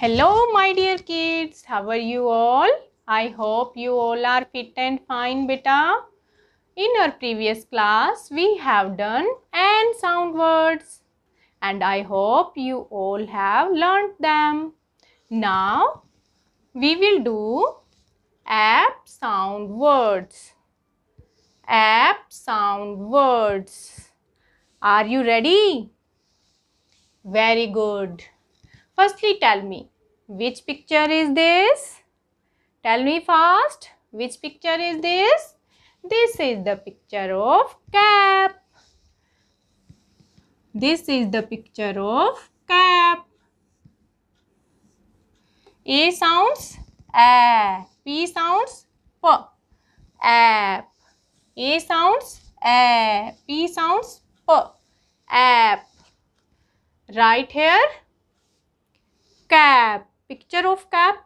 Hello my dear kids, how are you all? I hope you all are fit and fine beta. In our previous class, we have done and sound words and I hope you all have learnt them. Now, we will do app sound words. App sound words. Are you ready? Very good. Firstly, tell me, which picture is this? Tell me fast, which picture is this? This is the picture of cap. This is the picture of cap. A sounds a. P sounds p. App. A sounds a. P sounds p. App. Right here, cap picture of cap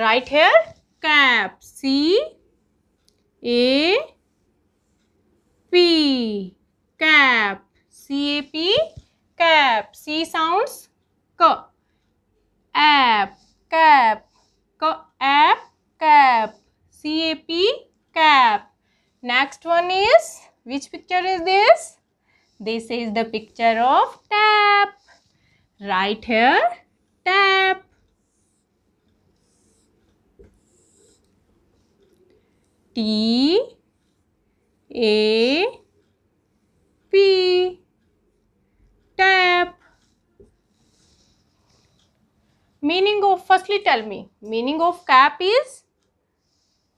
right here cap c a p cap c a p cap c sounds k app cap k app cap c a p cap next one is which picture is this this is the picture of tap right here T A P tap meaning of firstly tell me meaning of cap is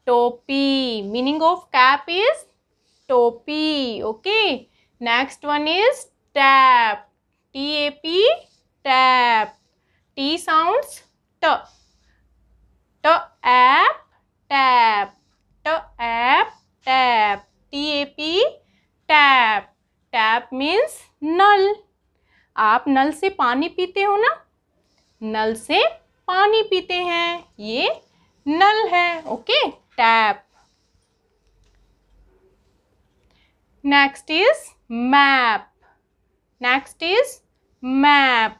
topi meaning of cap is topi okay next one is tap t a p tap t sounds t means नल आप नल से पानी पीते हो ना नल से पानी पीते हैं ये नल है okay tap next is map next is map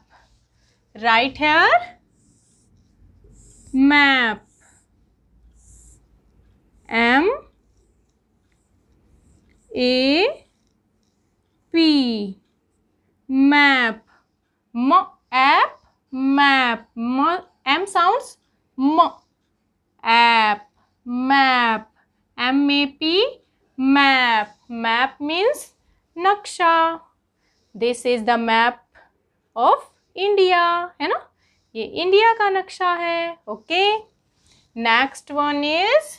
right here map M A P map m app map m M sounds m app map M A P map map means नक्शा this is the map of India है ना ये India का नक्शा है okay next one is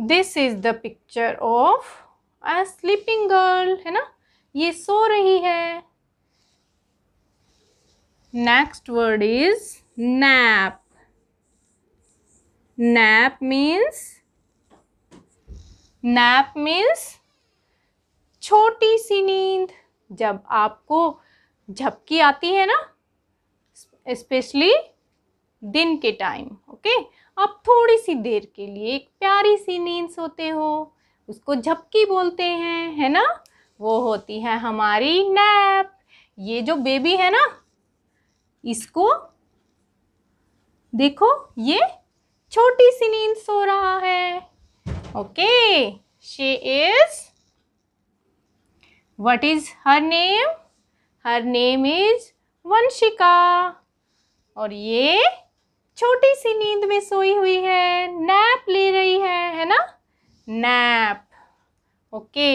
this is the picture of a sleeping girl है ना ये सो रही है next word is nap nap means nap means छोटी सी नींद जब आपको झपकी आती है ना स्पेशली दिन के टाइम ओके आप थोड़ी सी देर के लिए एक प्यारी सी नींद सोते हो उसको झपकी बोलते हैं है ना वो होती है हमारी नैप ये जो बेबी है ना इसको देखो ये छोटी सी नींद सो रहा है okay she is what is her name her name is Vanshika और ये छोटी सी नींद में सोई हुई है नैप ले रही है है ना nap okay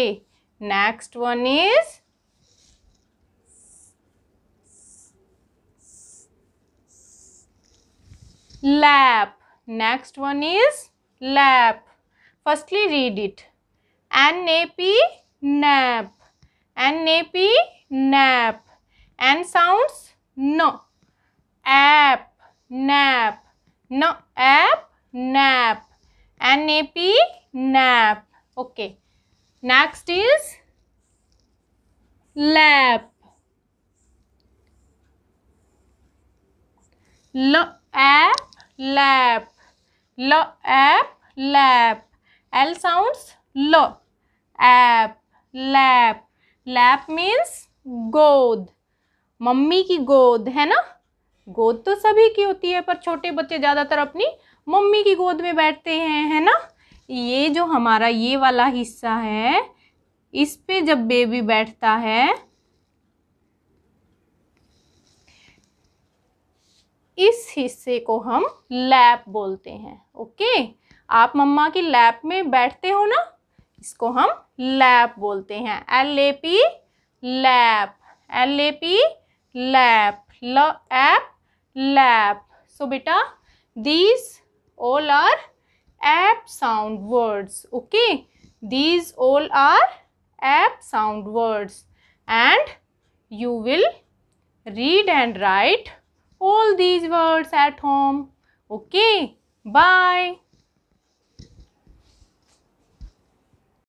next one is lap next one is lap firstly read it N A P nap N A P nap N sounds no app nap no app nap n a p nap okay next is lap l a p lap l a p lap l sounds lo app lap lap means god mummy ki god hai na गोद तो सभी की होती है पर छोटे बच्चे ज़्यादातर अपनी मम्मी की गोद में बैठते हैं है ना ये जो हमारा ये वाला हिस्सा है इस पे जब बेबी बैठता है इस हिस्से को हम लैप बोलते हैं ओके आप मम्मा की लैप में बैठते हो ना इसको हम लैप बोलते हैं L A P lap L A P lap l lap. So, beta, these all are app sound words. Okay. These all are app sound words. And you will read and write all these words at home. Okay. Bye.